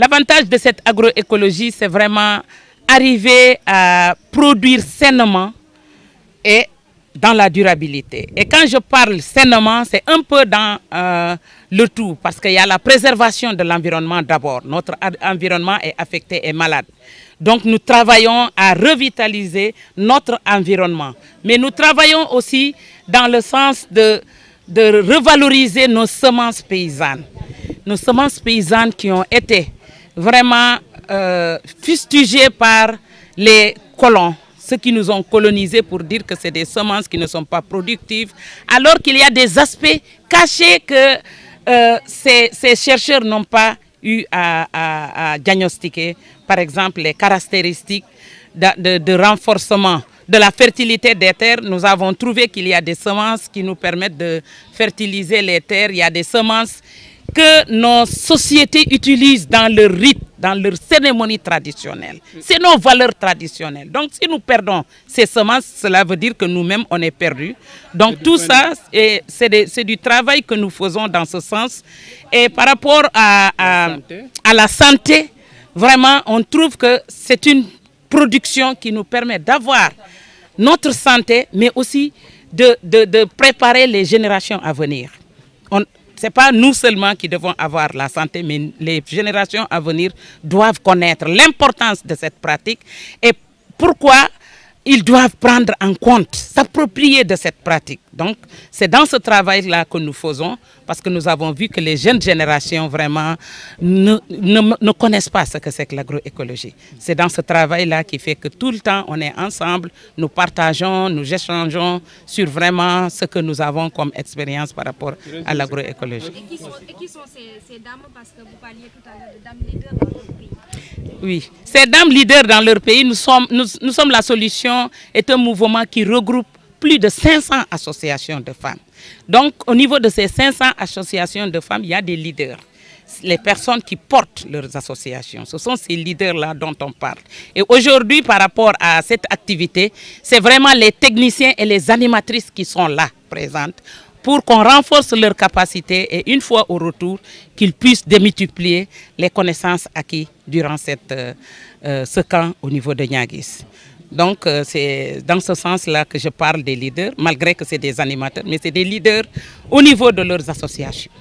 L'avantage de cette agroécologie, c'est vraiment arriver à produire sainement et dans la durabilité. Et quand je parle sainement, c'est un peu dans euh, le tout, parce qu'il y a la préservation de l'environnement d'abord. Notre environnement est affecté et malade. Donc nous travaillons à revitaliser notre environnement. Mais nous travaillons aussi dans le sens de, de revaloriser nos semences paysannes. Nos semences paysannes qui ont été vraiment euh, fustigés par les colons, ceux qui nous ont colonisés pour dire que c'est des semences qui ne sont pas productives, alors qu'il y a des aspects cachés que euh, ces, chercheurs n'ont pas eu à, diagnostiquer. Par exemple, les caractéristiques de, de renforcement de la fertilité des terres, nous avons trouvé qu'il y a des semences qui nous permettent de fertiliser les terres. Il y a des semences que nos sociétés utilisent dans leur rite, dans leur cérémonie traditionnelle. C'est nos valeurs traditionnelles. Donc si nous perdons ces semences, cela veut dire que nous-mêmes, on est perdus. Donc tout ça, c'est du travail que nous faisons dans ce sens. Et par rapport à, à, la santé, vraiment, on trouve que c'est une production qui nous permet d'avoir notre santé, mais aussi de, de, préparer les générations à venir. On, ce n'est pas nous seulement qui devons avoir la santé, mais les générations à venir doivent connaître l'importance de cette pratique et pourquoi ils doivent prendre en compte, s'approprier de cette pratique. Donc, c'est dans ce travail-là que nous faisons, parce que nous avons vu que les jeunes générations, vraiment, ne, connaissent pas ce que c'est que l'agroécologie. C'est dans ce travail-là qui fait que tout le temps, on est ensemble, nous partageons, nous échangeons sur vraiment ce que nous avons comme expérience par rapport à l'agroécologie. Et, qui sont, ces, dames, parce que vous parliez tout à l'heure de dames leaders dans oui, ces dames leaders dans leur pays, nous sommes, nous, sommes la solution, est un mouvement qui regroupe plus de 500 associations de femmes. Donc, au niveau de ces 500 associations de femmes, il y a des leaders les personnes qui portent leurs associations. Ce sont ces leaders-là dont on parle. Et aujourd'hui, par rapport à cette activité, c'est vraiment les techniciens et les animatrices qui sont là, présentes, pour qu'on renforce leurs capacités et une fois au retour, qu'ils puissent démultiplier les connaissances acquises durant cette, euh, euh, ce camp au niveau de Niagis. Donc euh, c'est dans ce sens-là que je parle des leaders, malgré que c'est des animateurs, mais c'est des leaders au niveau de leurs associations.